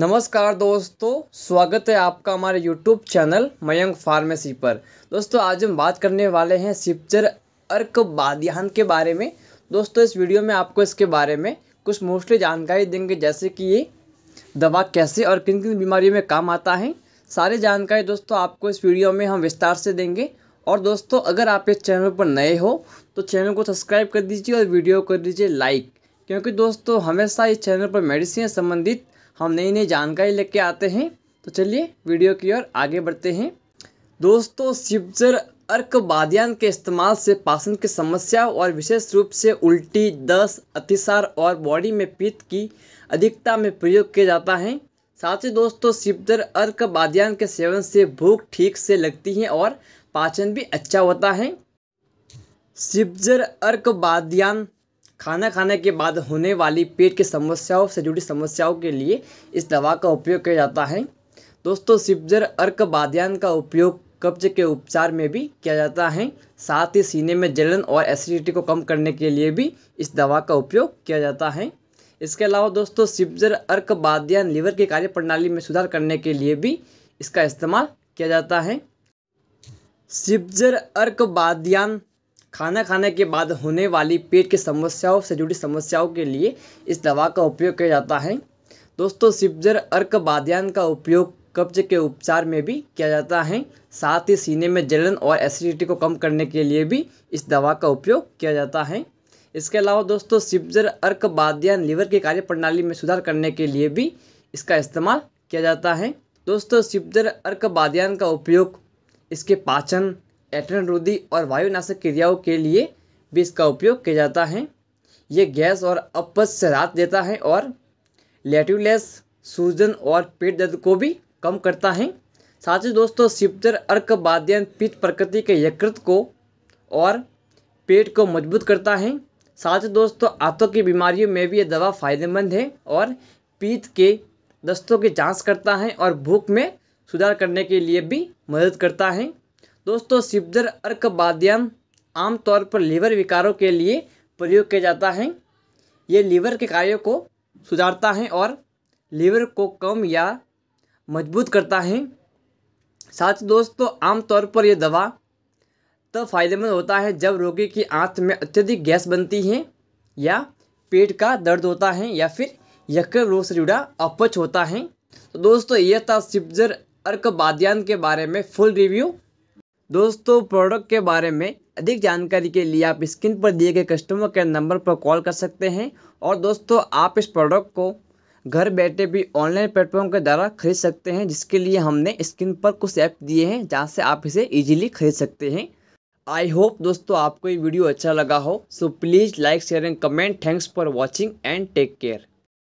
नमस्कार दोस्तों स्वागत है आपका हमारे यूट्यूब चैनल मयंक फार्मेसी पर दोस्तों आज हम बात करने वाले हैं सिप्चर अर्क बादियान के बारे में दोस्तों इस वीडियो में आपको इसके बारे में कुछ मोस्टली जानकारी देंगे जैसे कि ये दवा कैसे और किन किन बीमारियों में काम आता है सारी जानकारी दोस्तों आपको इस वीडियो में हम विस्तार से देंगे और दोस्तों अगर आप इस चैनल पर नए हो तो चैनल को सब्सक्राइब कर दीजिए और वीडियो कर दीजिए लाइक क्योंकि दोस्तों हमेशा इस चैनल पर मेडिसिन संबंधित हम नई नई जानकारी लेके आते हैं तो चलिए वीडियो की ओर आगे बढ़ते हैं दोस्तों सिब्जर अर्क वाद्यान के इस्तेमाल से पाचन की समस्या और विशेष रूप से उल्टी दस अतिसार और बॉडी में पित्त की अधिकता में प्रयोग किया जाता है साथ ही दोस्तों सिब्जर अर्क बादियान के सेवन से भूख ठीक से लगती है और पाचन भी अच्छा होता है सिब्जर अर्क बादियान खाना खाने के बाद होने वाली पेट की समस्याओं से जुड़ी समस्याओं के लिए इस दवा का उपयोग किया जाता है दोस्तों सिपजर अर्क बाद्यान का उपयोग कब्ज के उपचार में भी किया जाता है साथ ही सीने में जलन और एसिडिटी को कम करने के लिए भी इस दवा का उपयोग किया जाता है इसके अलावा दोस्तों सिपजर अर्क बाद्यान लीवर की कार्य प्रणाली में सुधार करने के लिए भी इसका इस्तेमाल किया जाता है सिपजर अर्क बाद्यान खाना खाने के बाद होने वाली पेट की समस्याओं से जुड़ी समस्याओं के लिए इस दवा का उपयोग किया जाता है दोस्तों सिपजर अर्क बादयान का उपयोग कब्ज के उपचार में भी किया जाता है साथ ही सीने में जलन और एसिडिटी को कम करने के लिए भी इस दवा का उपयोग किया जाता है इसके अलावा दोस्तों सिपजर अर्क बादयान लीवर की कार्यप्रणाली में सुधार करने के लिए भी इसका इस्तेमाल किया जाता है दोस्तों सिपजर अर्क बादयान का उपयोग इसके पाचन एटन रुद्धि और वायुनाशक क्रियाओं के लिए भी इसका उपयोग किया जाता है ये गैस और अपच से राहत देता है और लेट्यूलेस सूजन और पेट दर्द को भी कम करता है साथ ही दोस्तों सिप्तर अर्क वाद्यन पित्त प्रकृति के यकृत को और पेट को मजबूत करता है साथ ही दोस्तों आंतों की बीमारियों में भी ये दवा फायदेमंद है और पीत के दस्तों की जांच करता है और भूख में सुधार करने के लिए भी मदद करता है दोस्तों सिबदर अर्कबाद्यम आमतौर पर लीवर विकारों के लिए प्रयोग किया जाता है ये लीवर के कार्यों को सुधारता है और लीवर को कम या मजबूत करता है साथ ही दोस्तों आमतौर पर यह दवा तब तो फायदेमंद होता है जब रोगी की आंत में अत्यधिक गैस बनती है या पेट का दर्द होता है या फिर यक रोग से जुड़ा अपच होता है तो दोस्तों यह था अर्क बाद्यान के बारे में फुल रिव्यू दोस्तों प्रोडक्ट के बारे में अधिक जानकारी के लिए आप स्क्रीन पर दिए गए कस्टमर केयर नंबर पर कॉल कर सकते हैं और दोस्तों आप इस प्रोडक्ट को घर बैठे भी ऑनलाइन प्लेटफॉर्म के द्वारा खरीद सकते हैं जिसके लिए हमने स्क्रीन पर कुछ ऐप दिए हैं जहाँ से आप इसे इजीली खरीद सकते हैं आई होप दोस्तों आपको ये वीडियो अच्छा लगा हो so please like share and comment thanks for watching and take care